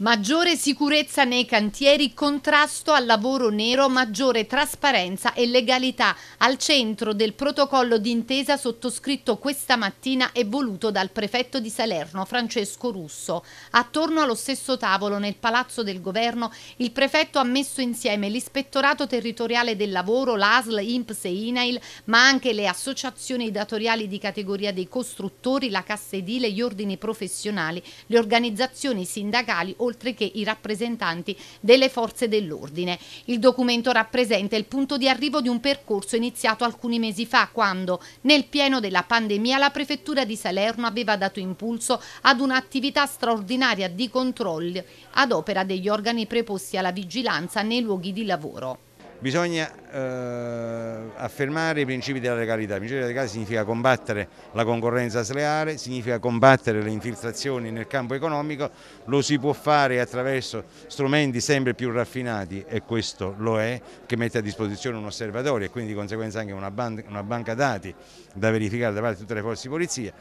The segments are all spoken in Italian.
Maggiore sicurezza nei cantieri, contrasto al lavoro nero, maggiore trasparenza e legalità al centro del protocollo d'intesa sottoscritto questa mattina e voluto dal prefetto di Salerno Francesco Russo. Attorno allo stesso tavolo nel Palazzo del Governo il prefetto ha messo insieme l'ispettorato territoriale del lavoro, l'ASL, INPS e INAIL, ma anche le associazioni datoriali di categoria dei costruttori, la cassa edile, gli ordini professionali, le organizzazioni sindacali o oltre che i rappresentanti delle forze dell'ordine. Il documento rappresenta il punto di arrivo di un percorso iniziato alcuni mesi fa, quando, nel pieno della pandemia, la Prefettura di Salerno aveva dato impulso ad un'attività straordinaria di controlli ad opera degli organi preposti alla vigilanza nei luoghi di lavoro. Bisogna eh, affermare i principi della legalità, il principio della legalità significa combattere la concorrenza sleale, significa combattere le infiltrazioni nel campo economico, lo si può fare attraverso strumenti sempre più raffinati e questo lo è, che mette a disposizione un osservatorio e quindi di conseguenza anche una, ban una banca dati da verificare da parte di tutte le forze di polizia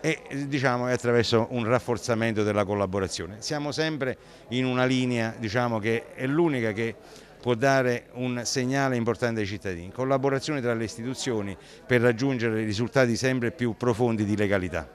e diciamo, attraverso un rafforzamento della collaborazione. Siamo sempre in una linea diciamo, che è l'unica che può dare un segnale importante ai cittadini. Collaborazione tra le istituzioni per raggiungere risultati sempre più profondi di legalità.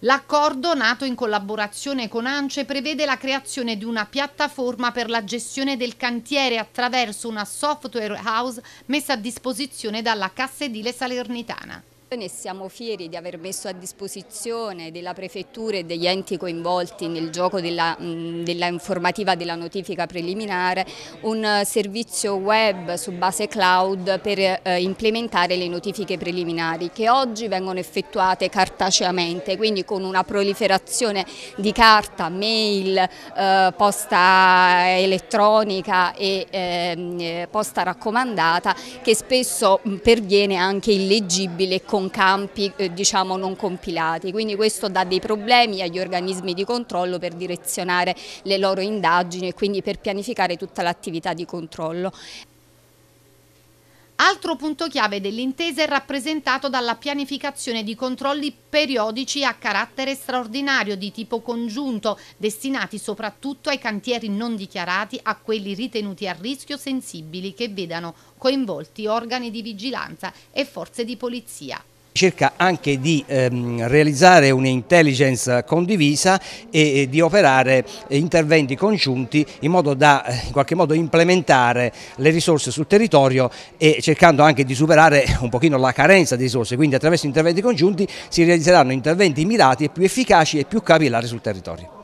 L'accordo, nato in collaborazione con ANCE, prevede la creazione di una piattaforma per la gestione del cantiere attraverso una software house messa a disposizione dalla Cassedile Salernitana. Certo, ne siamo fieri di aver messo a disposizione della prefettura e degli enti coinvolti nel gioco della, della informativa della notifica preliminare un servizio web su base cloud per eh, implementare le notifiche preliminari che oggi vengono effettuate cartaceamente, quindi con una proliferazione di carta, mail, eh, posta elettronica e ehm, eh, posta raccomandata che spesso perviene anche illeggibile e con con campi eh, diciamo non compilati, quindi questo dà dei problemi agli organismi di controllo per direzionare le loro indagini e quindi per pianificare tutta l'attività di controllo. Altro punto chiave dell'intesa è rappresentato dalla pianificazione di controlli periodici a carattere straordinario di tipo congiunto, destinati soprattutto ai cantieri non dichiarati, a quelli ritenuti a rischio sensibili che vedano coinvolti organi di vigilanza e forze di polizia cerca anche di ehm, realizzare un'intelligence condivisa e, e, di operare interventi congiunti in modo da eh, in qualche modo implementare le risorse sul territorio e cercando anche di superare un pochino la carenza di risorse, quindi attraverso interventi congiunti si realizzeranno interventi mirati e più efficaci e più capillari sul territorio.